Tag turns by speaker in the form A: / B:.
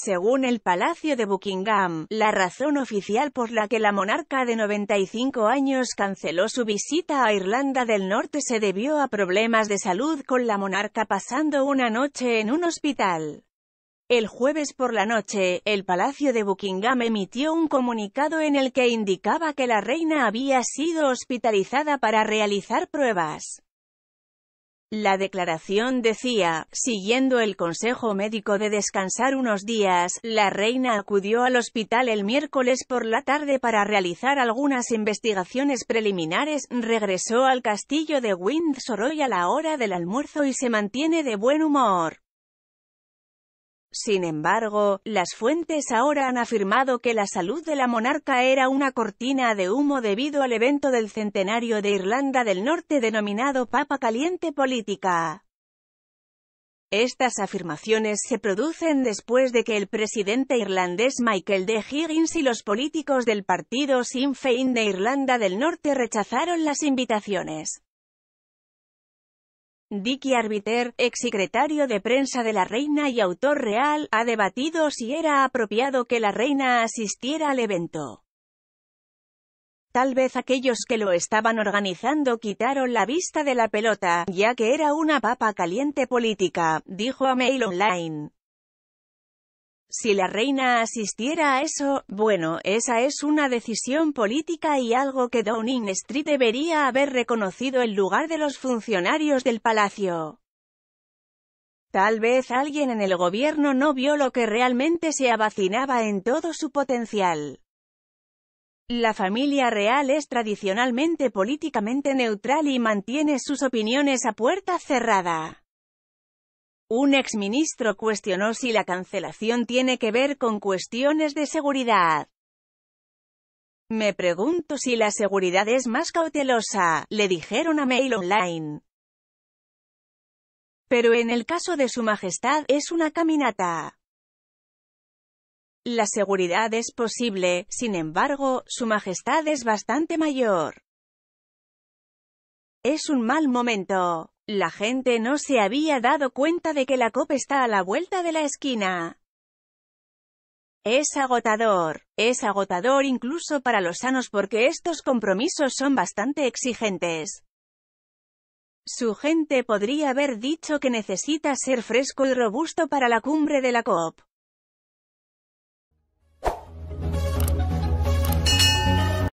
A: Según el Palacio de Buckingham, la razón oficial por la que la monarca de 95 años canceló su visita a Irlanda del Norte se debió a problemas de salud con la monarca pasando una noche en un hospital. El jueves por la noche, el Palacio de Buckingham emitió un comunicado en el que indicaba que la reina había sido hospitalizada para realizar pruebas. La declaración decía, siguiendo el consejo médico de descansar unos días, la reina acudió al hospital el miércoles por la tarde para realizar algunas investigaciones preliminares, regresó al castillo de Windsor hoy a la hora del almuerzo y se mantiene de buen humor. Sin embargo, las fuentes ahora han afirmado que la salud de la monarca era una cortina de humo debido al evento del centenario de Irlanda del Norte denominado Papa Caliente Política. Estas afirmaciones se producen después de que el presidente irlandés Michael D. Higgins y los políticos del partido Sinn Féin de Irlanda del Norte rechazaron las invitaciones. Dicky Arbiter, exsecretario de prensa de la reina y autor real, ha debatido si era apropiado que la reina asistiera al evento. Tal vez aquellos que lo estaban organizando quitaron la vista de la pelota, ya que era una papa caliente política, dijo a Mail Online. Si la reina asistiera a eso, bueno, esa es una decisión política y algo que Downing Street debería haber reconocido en lugar de los funcionarios del palacio. Tal vez alguien en el gobierno no vio lo que realmente se abacinaba en todo su potencial. La familia real es tradicionalmente políticamente neutral y mantiene sus opiniones a puerta cerrada. Un exministro cuestionó si la cancelación tiene que ver con cuestiones de seguridad. Me pregunto si la seguridad es más cautelosa, le dijeron a Mail Online. Pero en el caso de Su Majestad, es una caminata. La seguridad es posible, sin embargo, Su Majestad es bastante mayor. Es un mal momento. La gente no se había dado cuenta de que la COP está a la vuelta de la esquina. Es agotador. Es agotador incluso para los sanos porque estos compromisos son bastante exigentes. Su gente podría haber dicho que necesita ser fresco y robusto para la cumbre de la COP.